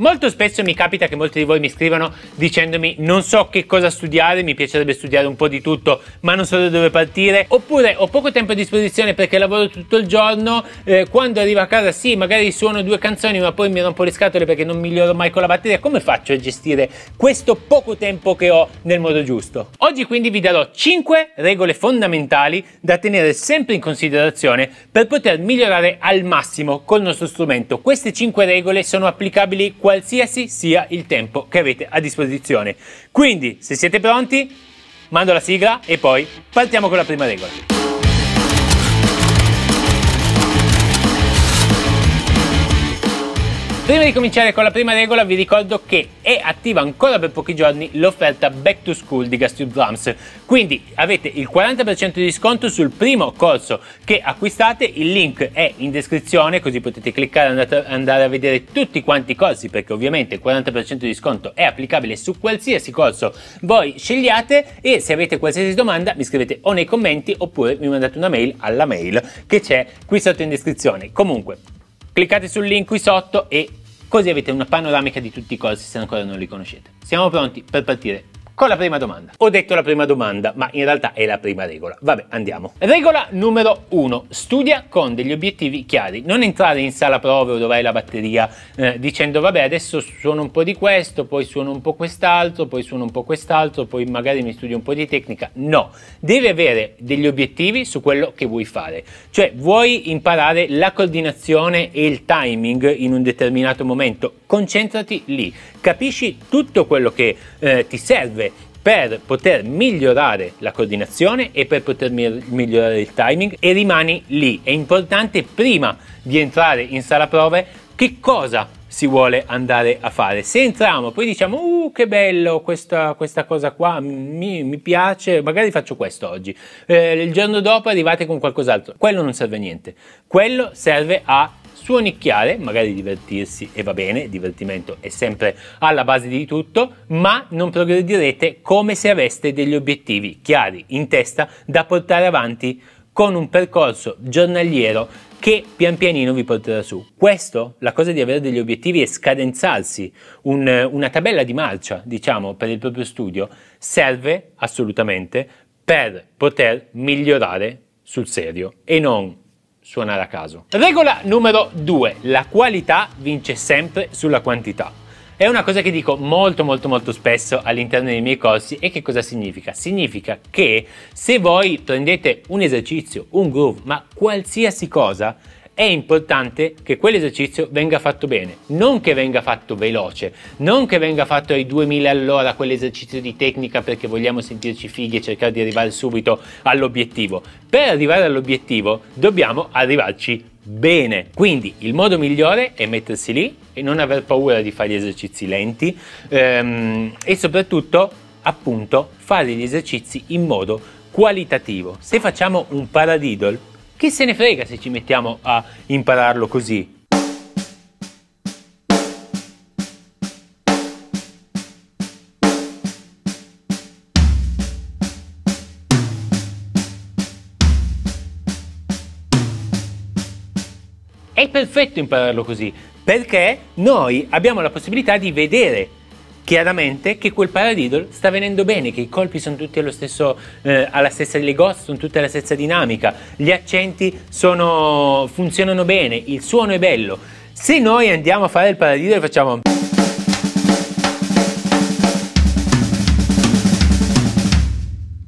Molto spesso mi capita che molti di voi mi scrivano dicendomi non so che cosa studiare, mi piacerebbe studiare un po' di tutto, ma non so da dove partire, oppure ho poco tempo a disposizione perché lavoro tutto il giorno, eh, quando arrivo a casa sì, magari suono due canzoni, ma poi mi rompo le scatole perché non miglioro mai con la batteria, come faccio a gestire questo poco tempo che ho nel modo giusto? Oggi quindi vi darò 5 regole fondamentali da tenere sempre in considerazione per poter migliorare al massimo col nostro strumento. Queste 5 regole sono applicabili qualsiasi sia il tempo che avete a disposizione. Quindi, se siete pronti, mando la sigla e poi partiamo con la prima regola. Prima di cominciare con la prima regola vi ricordo che è attiva ancora per pochi giorni l'offerta Back to School di Gastric Drums, quindi avete il 40% di sconto sul primo corso che acquistate, il link è in descrizione così potete cliccare e andare a vedere tutti quanti i corsi perché ovviamente il 40% di sconto è applicabile su qualsiasi corso voi scegliate e se avete qualsiasi domanda mi scrivete o nei commenti oppure mi mandate una mail alla mail che c'è qui sotto in descrizione. Comunque cliccate sul link qui sotto e così avete una panoramica di tutti i corsi se ancora non li conoscete. Siamo pronti per partire con la prima domanda. Ho detto la prima domanda, ma in realtà è la prima regola. Vabbè, andiamo. Regola numero 1. Studia con degli obiettivi chiari. Non entrare in sala prove o dove hai la batteria eh, dicendo vabbè adesso suono un po' di questo, poi suono un po' quest'altro, poi suono un po' quest'altro, poi magari mi studio un po' di tecnica. No, devi avere degli obiettivi su quello che vuoi fare. Cioè vuoi imparare la coordinazione e il timing in un determinato momento. Concentrati lì capisci tutto quello che eh, ti serve per poter migliorare la coordinazione e per poter migliorare il timing e rimani lì. È importante prima di entrare in sala prove che cosa si vuole andare a fare. Se entriamo poi diciamo, uh, che bello questa, questa cosa qua, mi, mi, piace, magari faccio questo oggi. Eh, il giorno dopo arrivate con qualcos'altro. Quello non serve a niente. Quello serve a suonicchiare, magari divertirsi e va bene, divertimento è sempre alla base di tutto, ma non progredirete come se aveste degli obiettivi chiari in testa da portare avanti con un percorso giornaliero che pian pianino vi porterà su. Questo, la cosa di avere degli obiettivi e scadenzarsi, un, una tabella di marcia, diciamo, per il proprio studio, serve assolutamente per poter migliorare sul serio e non suonare a caso. Regola numero 2. La qualità vince sempre sulla quantità. È una cosa che dico molto molto molto spesso all'interno dei miei corsi e che cosa significa? Significa che se voi prendete un esercizio, un groove, ma qualsiasi cosa, è importante che quell'esercizio venga fatto bene, non che venga fatto veloce, non che venga fatto ai 2000 all'ora quell'esercizio di tecnica perché vogliamo sentirci fighi e cercare di arrivare subito all'obiettivo. Per arrivare all'obiettivo dobbiamo arrivarci bene. Quindi il modo migliore è mettersi lì e non aver paura di fare gli esercizi lenti ehm, e soprattutto appunto fare gli esercizi in modo qualitativo. Se facciamo un paradiddle che se ne frega se ci mettiamo a impararlo così? È perfetto impararlo così, perché noi abbiamo la possibilità di vedere chiaramente che quel paradiddle sta venendo bene, che i colpi sono tutti stesso, eh, alla stessa le ghost sono tutte alla stessa dinamica, gli accenti sono, funzionano bene, il suono è bello. Se noi andiamo a fare il paradiddle e facciamo...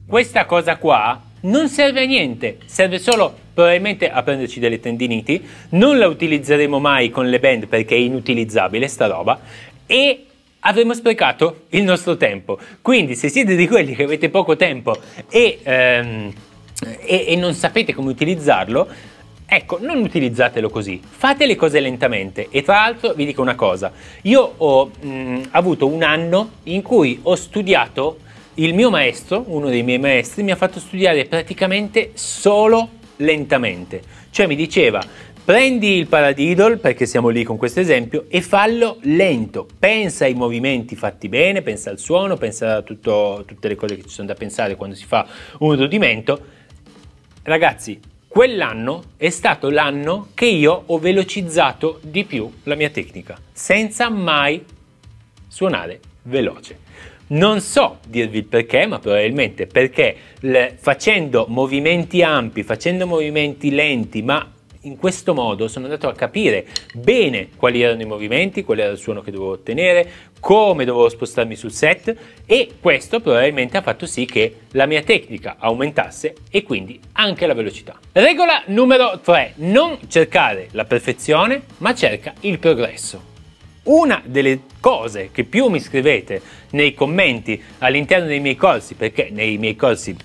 Questa cosa qua non serve a niente, serve solo probabilmente a prenderci delle tendiniti, non la utilizzeremo mai con le band perché è inutilizzabile sta roba e avremmo sprecato il nostro tempo. Quindi se siete di quelli che avete poco tempo e, ehm, e, e non sapete come utilizzarlo, Ecco, non utilizzatelo così, fate le cose lentamente e tra l'altro vi dico una cosa, io ho mh, avuto un anno in cui ho studiato, il mio maestro, uno dei miei maestri, mi ha fatto studiare praticamente solo lentamente, cioè mi diceva Prendi il paradiddle, perché siamo lì con questo esempio, e fallo lento. Pensa ai movimenti fatti bene, pensa al suono, pensa a tutto, tutte le cose che ci sono da pensare quando si fa un rodimento. Ragazzi, quell'anno è stato l'anno che io ho velocizzato di più la mia tecnica, senza mai suonare veloce. Non so dirvi il perché, ma probabilmente perché le, facendo movimenti ampi, facendo movimenti lenti, ma in questo modo sono andato a capire bene quali erano i movimenti, qual era il suono che dovevo ottenere, come dovevo spostarmi sul set e questo probabilmente ha fatto sì che la mia tecnica aumentasse e quindi anche la velocità. Regola numero 3. Non cercare la perfezione ma cerca il progresso. Una delle cose che più mi scrivete nei commenti all'interno dei miei corsi, perché nei miei corsi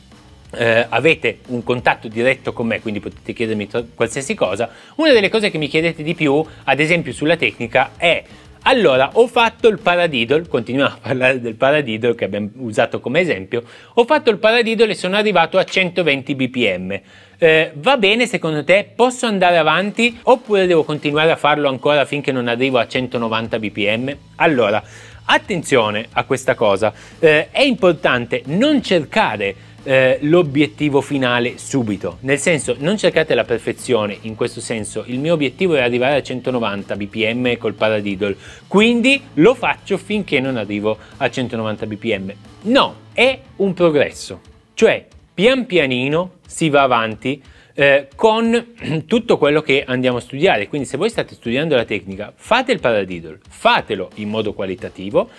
eh, avete un contatto diretto con me, quindi potete chiedermi to- qualsiasi cosa. Una delle cose che mi chiedete di più, ad esempio sulla tecnica, è allora, ho fatto il paradiddle, continuiamo a parlare del paradiddle che abbiamo usato come esempio, ho fatto il paradiddle e sono arrivato a 120 bpm. Eh, va bene secondo te? Posso andare avanti oppure devo continuare a farlo ancora finché non arrivo a 190 bpm? Allora, Attenzione a questa cosa, eh, è importante non cercare eh, l'obiettivo finale subito, nel senso non cercate la perfezione, in questo senso il mio obiettivo è arrivare a 190 bpm col paradiddle, quindi lo faccio finché non arrivo a 190 bpm. No, è un progresso, cioè pian pianino si va avanti eh, con tutto quello che andiamo a studiare. Quindi se voi state studiando la tecnica, fate il paradiddle, fatelo in modo qualitativo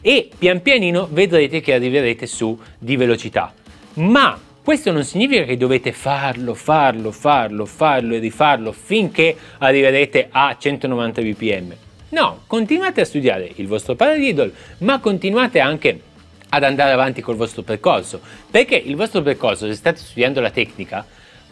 e pian pianino vedrete che arriverete su di velocità. Ma questo non significa che dovete farlo, farlo, farlo, farlo e rifarlo finché arriverete a 190 bpm. No, continuate a studiare il vostro paradiddle, ma continuate anche ad andare avanti col vostro percorso, perché il vostro percorso, se state studiando la tecnica,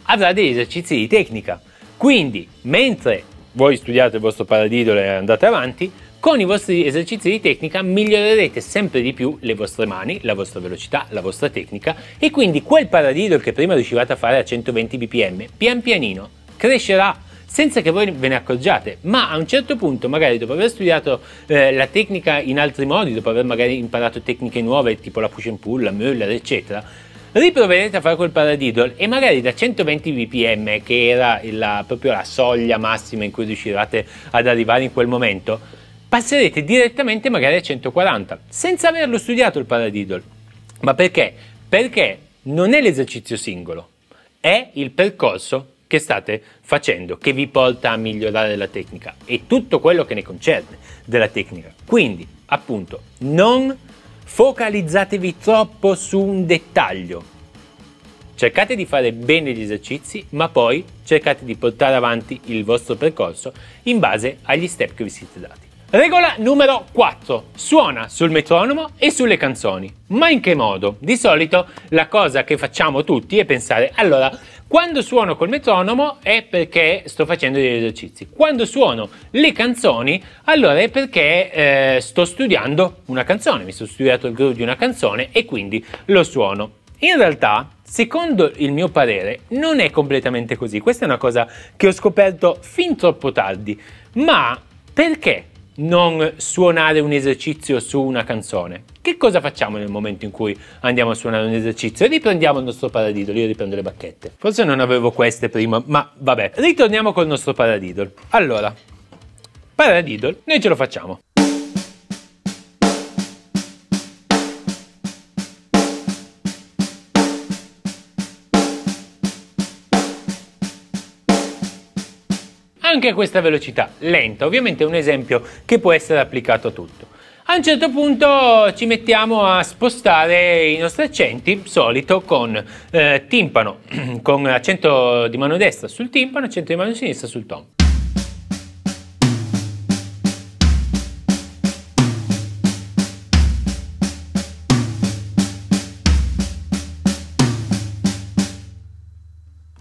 avrà degli esercizi di tecnica. Quindi, mentre voi studiate il vostro paradidolo e andate avanti, con i vostri esercizi di tecnica migliorerete sempre di più le vostre mani, la vostra velocità, la vostra tecnica e quindi quel paradiddle che prima riuscivate a fare a 120 bpm, pian pianino crescerà senza che voi ve ne accorgiate, ma a un certo punto, magari dopo aver studiato eh, la tecnica in altri modi, dopo aver magari imparato tecniche nuove tipo la push and pull, la muller, eccetera, riproverete a fare quel paradiddle e magari da 120 bpm che era la, proprio la soglia massima in cui riuscirete ad arrivare in quel momento passerete direttamente magari a 140 senza averlo studiato il paradiddle ma perché? perché non è l'esercizio singolo è il percorso che state facendo che vi porta a migliorare la tecnica e tutto quello che ne concerne della tecnica quindi appunto non focalizzatevi troppo su un dettaglio. Cercate di fare bene gli esercizi, ma poi cercate di portare avanti il vostro percorso in base agli step che vi siete dati. Regola numero 4. Suona sul metronomo e sulle canzoni. Ma in che modo? Di solito la cosa che facciamo tutti è pensare, allora quando suono col metronomo è perché sto facendo degli esercizi. Quando suono le canzoni, allora è perché eh, sto studiando una canzone, mi sono studiato il groove di una canzone e quindi lo suono. In realtà, secondo il mio parere, non è completamente così. Questa è una cosa che ho scoperto fin troppo tardi. Ma perché non suonare un esercizio su una canzone. Che cosa facciamo nel momento in cui andiamo a suonare un esercizio? Riprendiamo il nostro paradiddle, io riprendo le bacchette. Forse non avevo queste prima, ma vabbè. Ritorniamo col nostro paradiddle. Allora, paradiddle, noi ce lo facciamo. anche a questa velocità lenta, ovviamente è un esempio che può essere applicato a tutto. A un certo punto ci mettiamo a spostare i nostri accenti, solito con eh, timpano, con accento di mano destra sul timpano, accento di mano sinistra sul tom.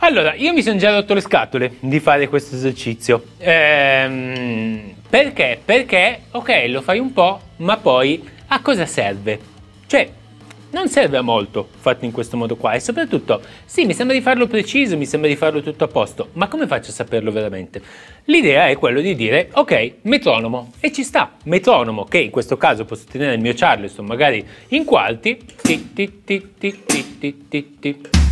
Allora, io mi sono già rotto le scatole di fare questo esercizio. Ehm, perché? Perché, ok, lo fai un po', ma poi a cosa serve? Cioè, non serve a molto fatto in questo modo qua e soprattutto, sì, mi sembra di farlo preciso, mi sembra di farlo tutto a posto, ma come faccio a saperlo veramente? L'idea è quella di dire, ok, metronomo, e ci sta, metronomo, che in questo caso posso tenere il mio Charleston magari in quarti, ti ti ti ti ti ti ti ti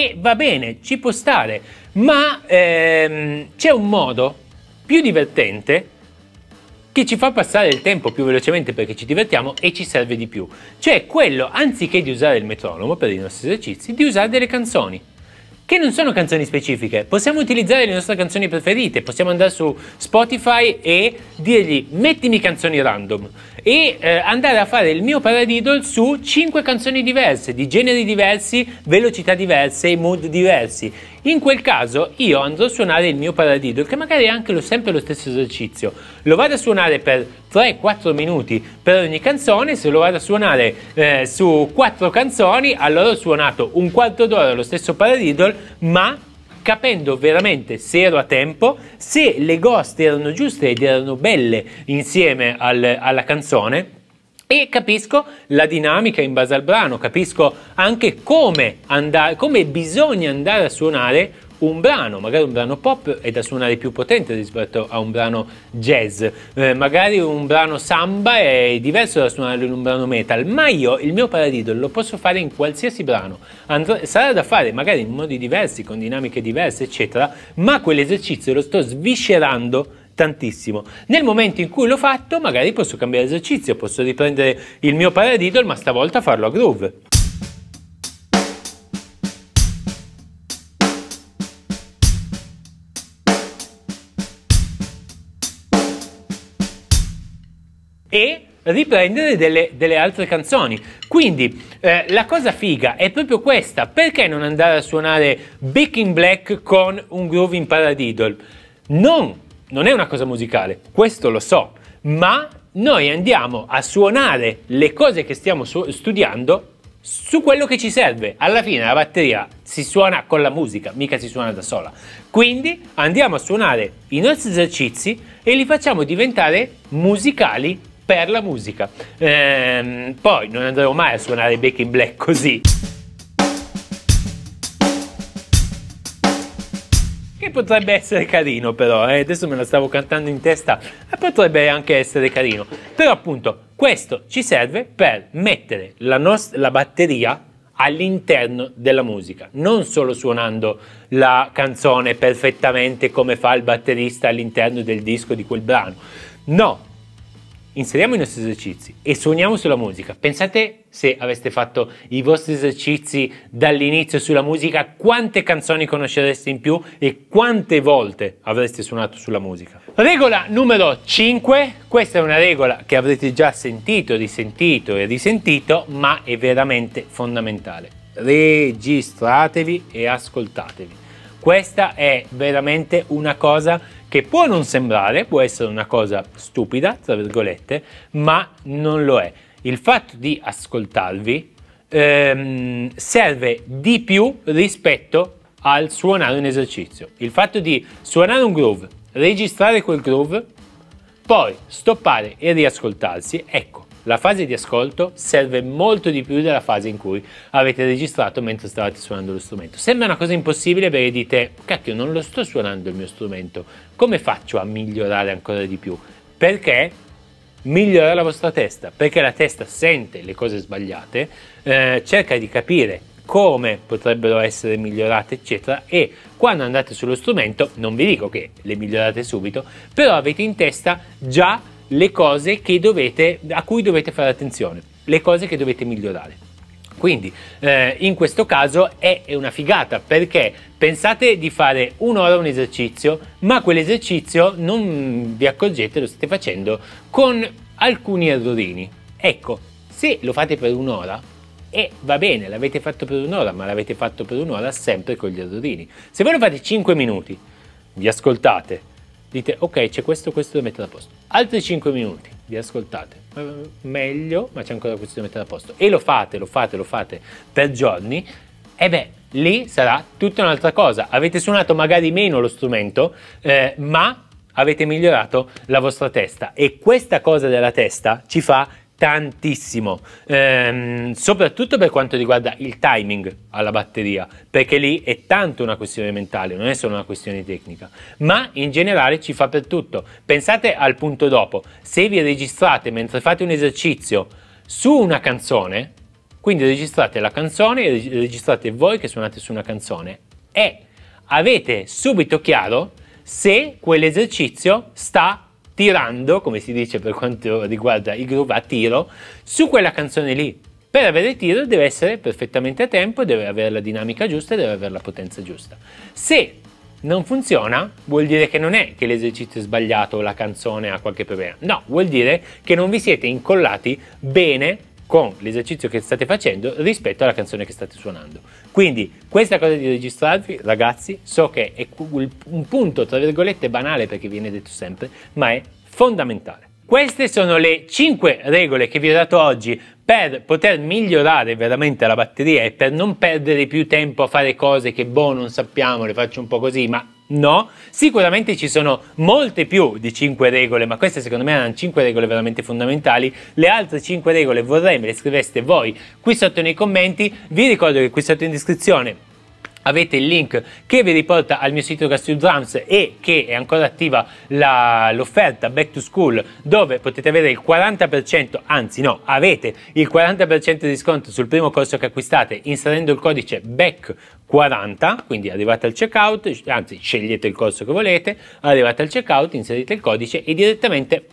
e va bene, ci può stare, ma ehm, c'è un modo più divertente che ci fa passare il tempo più velocemente perché ci divertiamo e ci serve di più. Cioè quello, anziché di usare il metronomo per i nostri esercizi, di usare delle canzoni che non sono canzoni specifiche. Possiamo utilizzare le nostre canzoni preferite, possiamo andare su Spotify e dirgli mettimi canzoni random e eh, andare a fare il mio paradiddle su 5 canzoni diverse, di generi diversi, velocità diverse e mood diversi. In quel caso io andrò a suonare il mio paradiddle, che magari è anche lo, sempre lo stesso esercizio. Lo vado a suonare per 3-4 minuti per ogni canzone, se lo vado a suonare eh, su 4 canzoni, allora ho suonato un quarto d'ora lo stesso paradiddle, ma capendo veramente se ero a tempo, se le ghost erano giuste ed erano belle insieme al, alla canzone e capisco la dinamica in base al brano, capisco anche come, andare, come bisogna andare a suonare un brano, magari un brano pop è da suonare più potente rispetto a un brano jazz, eh, magari un brano samba è diverso da suonare in un brano metal, ma io il mio paradiddle lo posso fare in qualsiasi brano, Andr- sarà da fare magari in modi diversi, con dinamiche diverse, eccetera, ma quell'esercizio lo sto sviscerando tantissimo. Nel momento in cui l'ho fatto, magari posso cambiare esercizio, posso riprendere il mio paradiddle, ma stavolta farlo a groove. E riprendere delle, delle, altre canzoni. Quindi eh, la cosa figa è proprio questa, perché non andare a suonare Back in Black con un groove in paradiddle? Non non è una cosa musicale, questo lo so, ma noi andiamo a suonare le cose che stiamo su- studiando su quello che ci serve. Alla fine la batteria si suona con la musica, mica si suona da sola. Quindi andiamo a suonare i nostri esercizi e li facciamo diventare musicali per la musica. Ehm, poi non andremo mai a suonare Back in Black così. potrebbe essere carino però, eh? adesso me la stavo cantando in testa, potrebbe anche essere carino. Però appunto questo ci serve per mettere la, nost- la batteria all'interno della musica, non solo suonando la canzone perfettamente come fa il batterista all'interno del disco di quel brano. No, inseriamo i nostri esercizi e suoniamo sulla musica. Pensate se aveste fatto i vostri esercizi dall'inizio sulla musica, quante canzoni conoscereste in più e quante volte avreste suonato sulla musica. Regola numero 5, questa è una regola che avrete già sentito, risentito e risentito, ma è veramente fondamentale. Registratevi e ascoltatevi. Questa è veramente una cosa che che può non sembrare, può essere una cosa stupida, tra virgolette, ma non lo è. Il fatto di ascoltarvi ehm, serve di più rispetto al suonare un esercizio. Il fatto di suonare un groove, registrare quel groove, poi stoppare e riascoltarsi, ecco, la fase di ascolto serve molto di più della fase in cui avete registrato mentre stavate suonando lo strumento. Sembra una cosa impossibile perché dite, cacchio, non lo sto suonando il mio strumento, come faccio a migliorare ancora di più? Perché migliora la vostra testa, perché la testa sente le cose sbagliate, eh, cerca di capire come potrebbero essere migliorate, eccetera, e quando andate sullo strumento, non vi dico che le migliorate subito, però avete in testa già le cose dovete, a cui dovete fare attenzione, le cose che dovete migliorare. Quindi eh, in questo caso è, è una figata perché pensate di fare un'ora un esercizio, ma quell'esercizio non vi accorgete lo state facendo con alcuni errorini. Ecco, se lo fate per un'ora, e va bene, l'avete fatto per un'ora, ma l'avete fatto per un'ora sempre con gli errorini. Se voi lo fate 5 minuti, vi ascoltate, dite ok c'è questo, questo da mettere a posto. Altri 5 minuti, vi ascoltate, eh, meglio, ma c'è ancora questo da mettere a posto. E lo fate, lo fate, lo fate per giorni, e beh, lì sarà tutta un'altra cosa. Avete suonato magari meno lo strumento, eh, ma avete migliorato la vostra testa. E questa cosa della testa ci fa tantissimo, ehm, soprattutto per quanto riguarda il timing alla batteria, perché lì è tanto una questione mentale, non è solo una questione tecnica, ma in generale ci fa per tutto. Pensate al punto dopo, se vi registrate mentre fate un esercizio su una canzone, quindi registrate la canzone registrate voi che suonate su una canzone e avete subito chiaro se quell'esercizio sta tirando, come si dice per quanto riguarda i groove a tiro, su quella canzone lì. Per avere tiro deve essere perfettamente a tempo, deve avere la dinamica giusta e deve avere la potenza giusta. Se non funziona, vuol dire che non è che l'esercizio è sbagliato o la canzone ha qualche problema. No, vuol dire che non vi siete incollati bene con l'esercizio che state facendo rispetto alla canzone che state suonando. Quindi questa cosa di registrarvi, ragazzi, so che è un punto, tra virgolette, banale perché viene detto sempre, ma è fondamentale. Queste sono le 5 regole che vi ho dato oggi per poter migliorare veramente la batteria e per non perdere più tempo a fare cose che boh non sappiamo, le faccio un po' così, ma No, sicuramente ci sono molte più di 5 regole, ma queste secondo me erano 5 regole veramente fondamentali. Le altre 5 regole vorrei me le scriveste voi qui sotto nei commenti. Vi ricordo che qui sotto in descrizione avete il link che vi riporta al mio sito Gastil Drums e che è ancora attiva l'offerta Back to School dove potete avere il 40% anzi no avete il 40% di sconto sul primo corso che acquistate inserendo il codice BACK 40, quindi arrivate al checkout, anzi scegliete il corso che volete, arrivate al checkout, inserite il codice e direttamente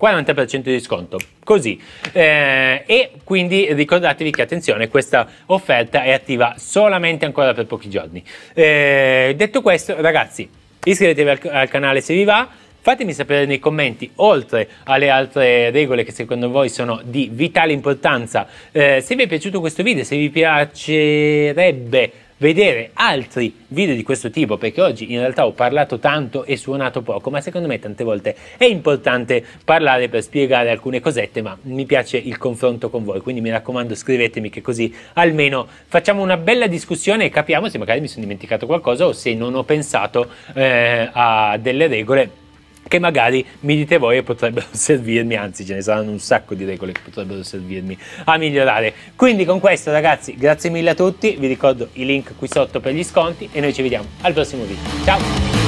40% di sconto, così. Eh, e quindi ricordatevi che attenzione, questa offerta è attiva solamente ancora per pochi giorni. Eh, detto questo, ragazzi, iscrivetevi al, al canale se vi va. Fatemi sapere nei commenti, oltre alle altre regole che secondo voi sono di vitale importanza, eh, se vi è piaciuto questo video, se vi piacerebbe vedere altri video di questo tipo perché oggi in realtà ho parlato tanto e suonato poco ma secondo me tante volte è importante parlare per spiegare alcune cosette ma mi piace il confronto con voi quindi mi raccomando scrivetemi che così almeno facciamo una bella discussione e capiamo se magari mi sono dimenticato qualcosa o se non ho pensato eh, a delle regole che magari mi dite voi e potrebbero servirmi, anzi ce ne saranno un sacco di regole che potrebbero servirmi a migliorare. Quindi con questo ragazzi, grazie mille a tutti, vi ricordo i link qui sotto per gli sconti e noi ci vediamo al prossimo video. Ciao!